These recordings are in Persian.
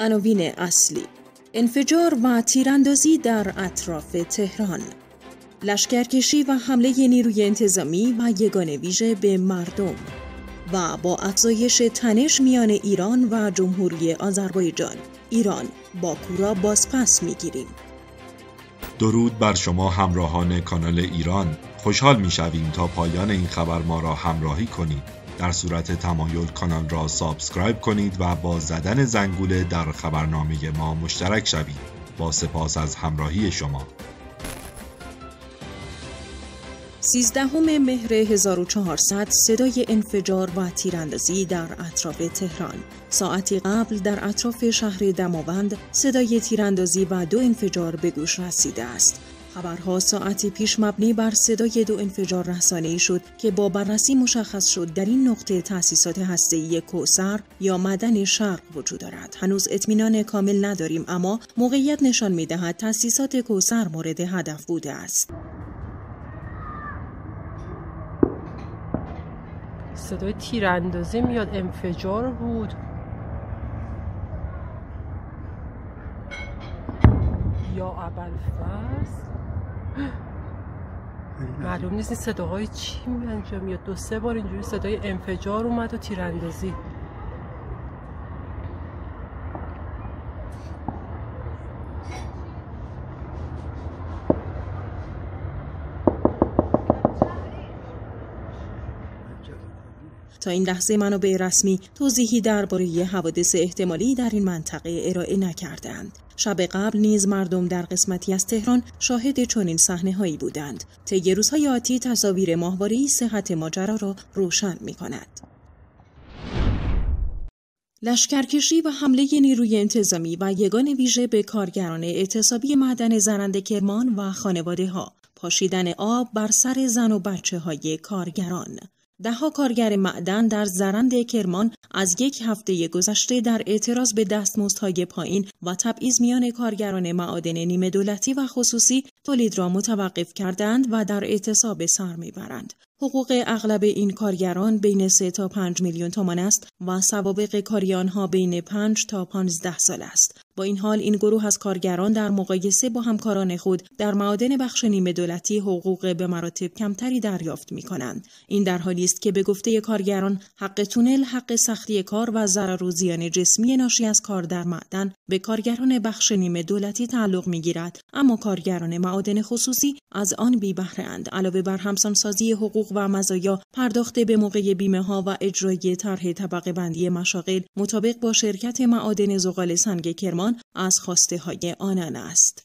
عناوین اصلی انفجار و تیراندازی در اطراف تهران لشکرکشی و حمله نیروی انتظامی و یگان ویژه به مردم و با افزایش تنش میان ایران و جمهوری آذربایجان ایران با کورا بازپس میگیریم درود بر شما همراهان کانال ایران خوشحال میشویم تا پایان این خبر ما را همراهی کنید در صورت تمایل کانال را سابسکرایب کنید و با زدن زنگوله در خبرنامه ما مشترک شوید با سپاس از همراهی شما 13 مهر 1400 صدای انفجار و تیراندازی در اطراف تهران ساعتی قبل در اطراف شهر دماوند صدای تیراندازی و دو انفجار به گوش رسیده است خبرها ساعتی پیش مبنی بر صدای دو انفجار رسانه‌ای شد که با بررسی مشخص شد در این نقطه تأسیسات هسته‌ای کوسر یا مدن شرق وجود دارد. هنوز اطمینان کامل نداریم اما موقعیت نشان می‌دهد تأسیسات کوسر مورد هدف بوده است. صدای تیراندازی میاد انفجار بود یا اول فصل بله. معلوم نیست این صداهای چی انجام میاد دو سه بار اینجوری صدای انفجار اومد و تیراندازی تا این لحظه به رسمی توضیحی درباره حوادث احتمالی در این منطقه ارائه نکردند. شب قبل نیز مردم در قسمتی از تهران شاهد چنین صحنه هایی بودند. طی روزهای آتی تصاویر ماهواره صحت ماجرا را روشن می کند. لشکرکشی و حمله نیروی انتظامی و یگان ویژه به کارگران اعتصابی معدن زرند کرمان و خانواده ها پاشیدن آب بر سر زن و بچه های کارگران دهها کارگر معدن در زرند کرمان از یک هفته گذشته در اعتراض به دستمزدهای پایین و تبعیض میان کارگران معادن نیمه دولتی و خصوصی تولید را متوقف کردند و در اعتصاب سر میبرند حقوق اغلب این کارگران بین 3 تا 5 میلیون تومان است و سوابق کاری آنها بین 5 تا 15 سال است. با این حال این گروه از کارگران در مقایسه با همکاران خود در معادن بخش نیمه دولتی حقوق به مراتب کمتری دریافت می کنند. این در حالی است که به گفته کارگران حق تونل حق سختی کار و ضرر و زیان جسمی ناشی از کار در معدن به کارگران بخش نیمه دولتی تعلق می گیرد اما کارگران معادن خصوصی از آن بی اند علاوه بر همسانسازی حقوق و مزایا پرداخت به موقع بیمه ها و اجرای طرح طبقه بندی مشاغل مطابق با شرکت معادن زغال سنگ کرمان از خواسته های آنان است.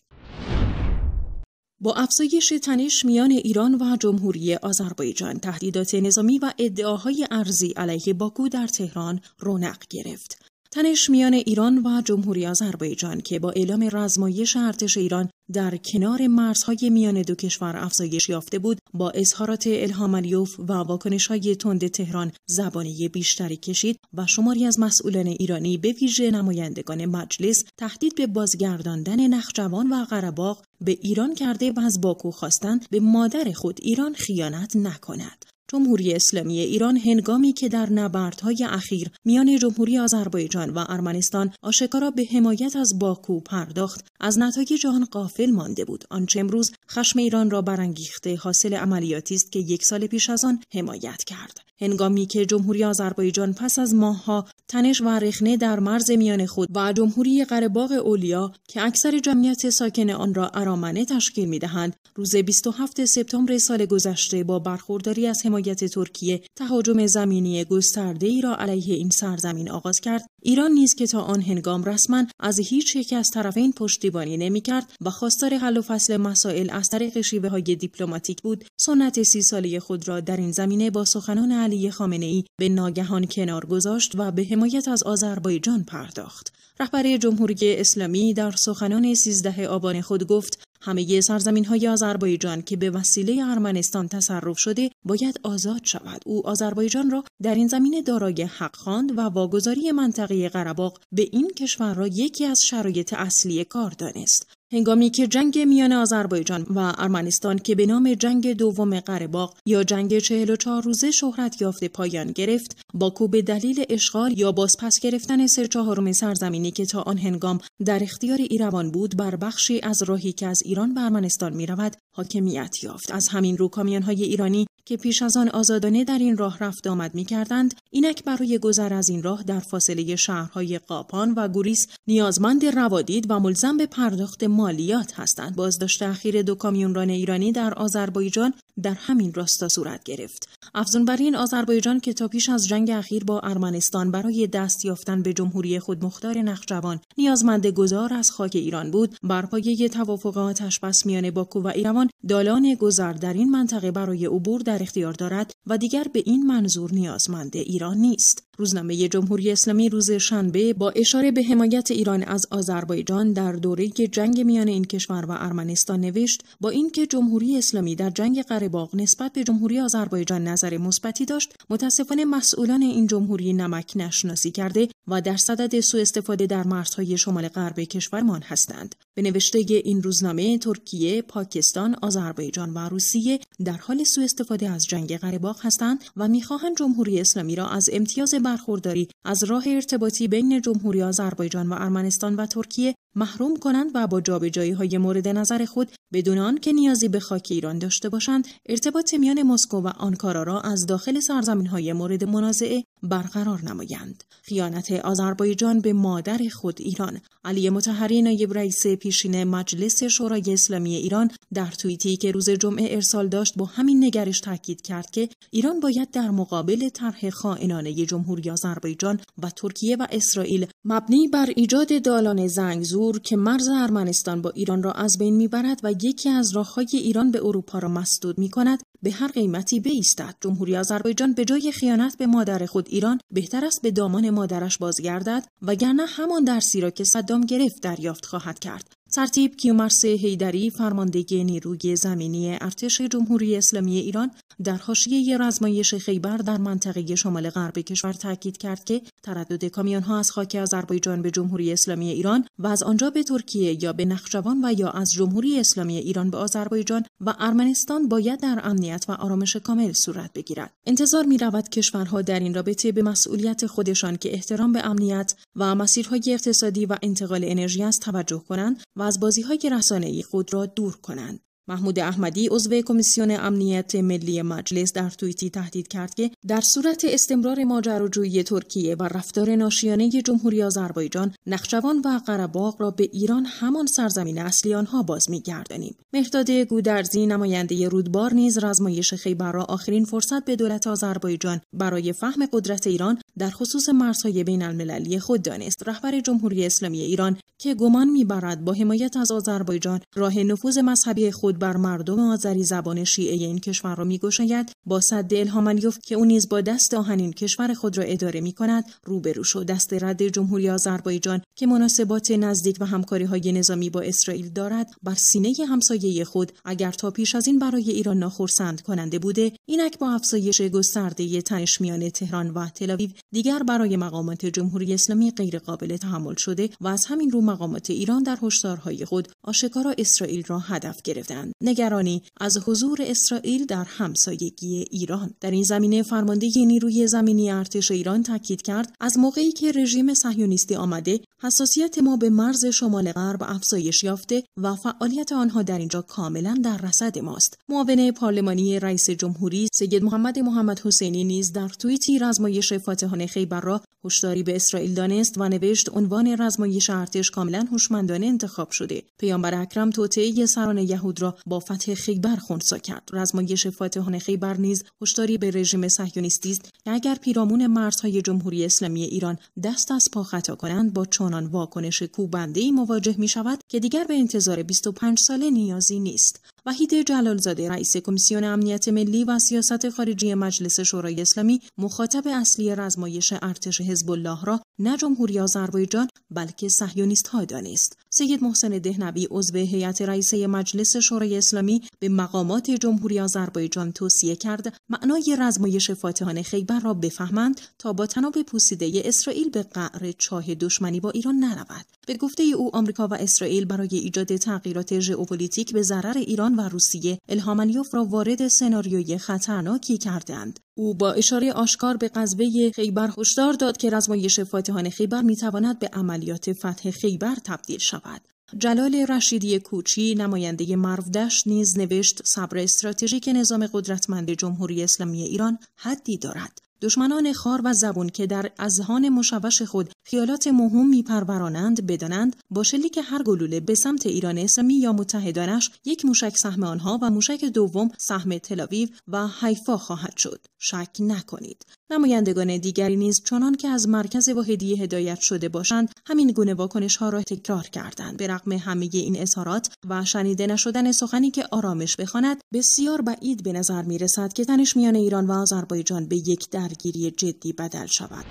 با افزایش تنش میان ایران و جمهوری آذربایجان تهدیدات نظامی و ادعاهای ارزی علیه باکو در تهران رونق گرفت. تنش میان ایران و جمهوری آذربایجان که با اعلام رزمایش ارتش ایران در کنار مرزهای میان دو کشور افزایش یافته بود با اظهارات الهام علیوف و واکنش های تند تهران زبانی بیشتری کشید و شماری از مسئولان ایرانی به ویژه نمایندگان مجلس تهدید به بازگرداندن نخجوان و قرباغ به ایران کرده و از باکو خواستند به مادر خود ایران خیانت نکند جمهوری اسلامی ایران هنگامی که در نبردهای اخیر میان جمهوری آذربایجان و ارمنستان آشکارا به حمایت از باکو پرداخت از نتایج آن قافل مانده بود آنچه امروز خشم ایران را برانگیخته حاصل عملیاتی است که یک سال پیش از آن حمایت کرد هنگامی که جمهوری آذربایجان پس از ماهها تنش و رخنه در مرز میان خود و جمهوری قرهباغ اولیا که اکثر جمعیت ساکن آن را ارامنه تشکیل میدهند روز 27 سپتامبر سال گذشته با برخورداری از حمایت ترکیه تهاجم زمینی گسترده ای را علیه این سرزمین آغاز کرد ایران نیز که تا آن هنگام رسما از هیچ یک از طرفین پشتیبانی کرد و خواستار حل و فصل مسائل از طریق شیوه های دیپلماتیک بود سنت سی ساله خود را در این زمینه با سخنان علی خامنه ای به ناگهان کنار گذاشت و به حمایت از آذربایجان پرداخت رهبر جمهوری اسلامی در سخنان 13 آبان خود گفت همه سرزمین های آذربایجان که به وسیله ارمنستان تصرف شده باید آزاد شود او آذربایجان را در این زمین دارای حق خواند و واگذاری منطقه قرباق به این کشور را یکی از شرایط اصلی کار دانست هنگامی که جنگ میان آذربایجان و ارمنستان که به نام جنگ دوم قرهباغ یا جنگ 44 روزه شهرت یافته پایان گرفت باکو به دلیل اشغال یا بازپس گرفتن سه چهارم سرزمینی که تا آن هنگام در اختیار ایروان بود بر بخشی از راهی که از ایران به ارمنستان میرود حاکمیت یافت از همین رو های ایرانی که پیش از آن آزادانه در این راه رفت آمد می کردند، اینک برای گذر از این راه در فاصله شهرهای قاپان و گوریس نیازمند روادید و ملزم به پرداخت مالیات هستند. بازداشت اخیر دو کامیونران ایرانی در آذربایجان در همین راستا صورت گرفت. افزون بر این آذربایجان که تا پیش از جنگ اخیر با ارمنستان برای دست یافتن به جمهوری مختار نخجوان نیازمند گذار از خاک ایران بود، بر پایه توافق بس میان باکو و ایروان دالان گذار در این منطقه برای عبور در اختیار دارد و دیگر به این منظور نیازمند ایران نیست. روزنامه جمهوری اسلامی روز شنبه با اشاره به حمایت ایران از آذربایجان در دوره جنگ میان این کشور و ارمنستان نوشت با اینکه جمهوری اسلامی در جنگ قره نسبت به جمهوری آذربایجان نظر مثبتی داشت متاسفانه مسئولان این جمهوری نمک نشناسی کرده و در صدد سوء استفاده در مرزهای شمال غرب کشورمان هستند به نوشته این روزنامه ترکیه پاکستان آذربایجان و روسیه در حال سوء استفاده از جنگ قره هستند و میخواهند جمهوری اسلامی را از امتیاز برخورداری از راه ارتباطی بین جمهوری آذربایجان و ارمنستان و ترکیه محروم کنند و با جابجایی های مورد نظر خود بدون که نیازی به خاک ایران داشته باشند ارتباط میان مسکو و آنکارا را از داخل سرزمین های مورد منازعه برقرار نمایند. خیانت آذربایجان به مادر خود ایران علی متحری نایب رئیس پیشین مجلس شورای اسلامی ایران در توییتی که روز جمعه ارسال داشت با همین نگرش تاکید کرد که ایران باید در مقابل طرح خائنانه جمهوری آذربایجان و ترکیه و اسرائیل مبنی بر ایجاد دالان زنگزور که مرز ارمنستان با ایران را از بین میبرد و یکی از راههای ایران به اروپا را مسدود می کند به هر قیمتی بیستد جمهوری آذربایجان به جای خیانت به مادر خود ایران بهتر است به دامان مادرش بازگردد وگرنه همان درسی را که صدام گرفت دریافت خواهد کرد سرتیب کیومرس هیدری فرمانده نیروی زمینی ارتش جمهوری اسلامی ایران در حاشیه رزمایش خیبر در منطقه شمال غرب کشور تاکید کرد که تردد ها از خاک آذربایجان به جمهوری اسلامی ایران و از آنجا به ترکیه یا به نخجوان و یا از جمهوری اسلامی ایران به آذربایجان و ارمنستان باید در امنیت و آرامش کامل صورت بگیرد انتظار می رود کشورها در این رابطه به مسئولیت خودشان که احترام به امنیت و مسیرهای اقتصادی و انتقال انرژی است توجه کنند و از بازی های رسانه خود را دور کنند محمود احمدی عضو کمیسیون امنیت ملی مجلس در توییتی تهدید کرد که در صورت استمرار ماجراجویی ترکیه و رفتار ناشیانه جمهوری آذربایجان نخجوان و قرباق را به ایران همان سرزمین اصلی آنها باز میگردانیم مهداد گودرزی نماینده رودبار نیز رزمایش خیبر را آخرین فرصت به دولت آذربایجان برای فهم قدرت ایران در خصوص مرزهای بین المللی خود دانست رهبر جمهوری اسلامی ایران که گمان میبرد با حمایت از آذربایجان راه نفوذ مذهبی خود بر مردم آذری زبان شیعه این کشور را میگشاید با صد الهام که او نیز با دست آهنین کشور خود را اداره می کند روبرو شد دست رد جمهوری آذربایجان که مناسبات نزدیک و همکاری های نظامی با اسرائیل دارد بر سینه همسایه خود اگر تا پیش از این برای ایران ناخرسند کننده بوده اینک با افزایش گسترده تنش میان تهران و تل‌آویو دیگر برای مقامات جمهوری اسلامی غیر قابل تحمل شده و از همین رو مقامات ایران در هشدارهای خود آشکارا اسرائیل را هدف گرفتند نگرانی از حضور اسرائیل در همسایگی ایران در این زمینه فرمانده نیروی زمینی ارتش ایران تاکید کرد از موقعی که رژیم صهیونیستی آمده حساسیت ما به مرز شمال غرب افزایش یافته و فعالیت آنها در اینجا کاملا در رصد ماست معاون پارلمانی رئیس جمهوری سید محمد محمد حسینی نیز در توییتی رزمایش فاتحان خیبر را هشداری به اسرائیل دانست و نوشت عنوان رزمایش ارتش کاملا هوشمندانه انتخاب شده پیامبر اکرم توطعه سران یهود را با فتح خیبر خونسا کرد رزمایش فاتحان خیبر نیز هشداری به رژیم صهیونیستی است که اگر پیرامون مرزهای جمهوری اسلامی ایران دست از پا خطا کنند با چنان واکنش کوبنده ای مواجه می شود که دیگر به انتظار 25 ساله نیازی نیست وحید جلالزاده رئیس کمیسیون امنیت ملی و سیاست خارجی مجلس شورای اسلامی مخاطب اصلی رزمایش ارتش حزب الله را نه جمهوری آذربایجان بلکه صهیونیست دانست سید محسن دهنوی عضو هیئت رئیسه مجلس شورای اسلامی به مقامات جمهوری آذربایجان توصیه کرد معنای رزمایش فاتحان خیبر را بفهمند تا با تناب پوسیده اسرائیل به قعر چاه دشمنی با ایران نرود به گفته او آمریکا و اسرائیل برای ایجاد تغییرات ژئوپلیتیک به ضرر ایران و روسیه الهام را وارد سناریوی خطرناکی کردند او با اشاره آشکار به غزوه خیبر هشدار داد که رزمایش فاتحان خیبر میتواند به عملیات فتح خیبر تبدیل شود جلال رشیدی کوچی نماینده مرودش نیز نوشت صبر استراتژیک نظام قدرتمند جمهوری اسلامی ایران حدی دارد دشمنان خار و زبون که در اذهان مشوش خود خیالات مهم میپرورانند بدانند با شلیک هر گلوله به سمت ایران اسمی یا متحدانش یک موشک سهم آنها و موشک دوم سهم تلاویو و حیفا خواهد شد شک نکنید نمایندگان دیگری نیز چنان که از مرکز واحدی هدایت شده باشند همین گونه واکنش ها را تکرار کردند به رغم همه این اظهارات و شنیده نشدن سخنی که آرامش بخواند بسیار بعید به نظر می رسد که تنش میان ایران و آذربایجان به یک درگیری جدی بدل شود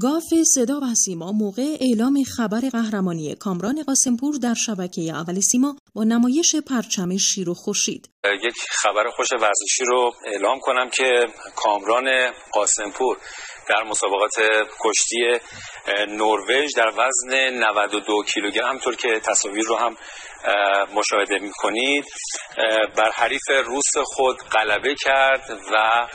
گاف صدا و سیما موقع اعلام خبر قهرمانی کامران قاسمپور در شبکه اول سیما با نمایش پرچم شیر و خوشید یک خبر خوش ورزشی رو اعلام کنم که کامران قاسمپور در مسابقات کشتی نروژ در وزن 92 کیلوگرم همطور که تصاویر رو هم مشاهده می کنید بر حریف روس خود غلبه کرد و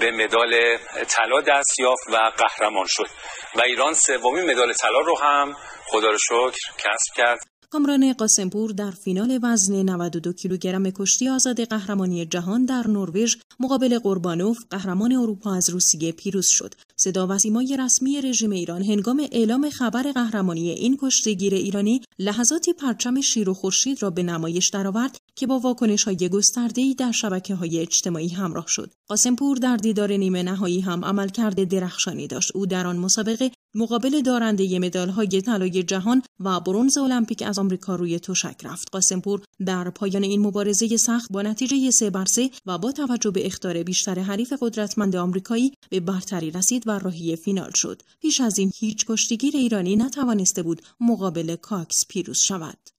به مدال طلا دست یافت و قهرمان شد و ایران سومین مدال طلا رو هم خدا رو شکر کسب کرد کامران قاسمپور در فینال وزن 92 کیلوگرم کشتی آزاد قهرمانی جهان در نروژ مقابل قربانوف قهرمان اروپا از روسیه پیروز شد. صدا و رسمی رژیم ایران هنگام اعلام خبر قهرمانی این کشتیگیر ایرانی لحظاتی پرچم شیر و خورشید را به نمایش درآورد که با واکنش های گسترده‌ای در شبکه های اجتماعی همراه شد. قاسمپور در دیدار نیمه نهایی هم عمل کرده درخشانی داشت. او در آن مسابقه مقابل دارنده مدال های طلای جهان و برونز المپیک از آمریکا روی تشک رفت. قاسمپور در پایان این مبارزه سخت با نتیجه سه بر 3 و با توجه به اختار بیشتر حریف قدرتمند آمریکایی به برتری رسید و راهی فینال شد. پیش از این هیچ کشتیگیر ایرانی نتوانسته بود مقابل کاکس پیروز شود.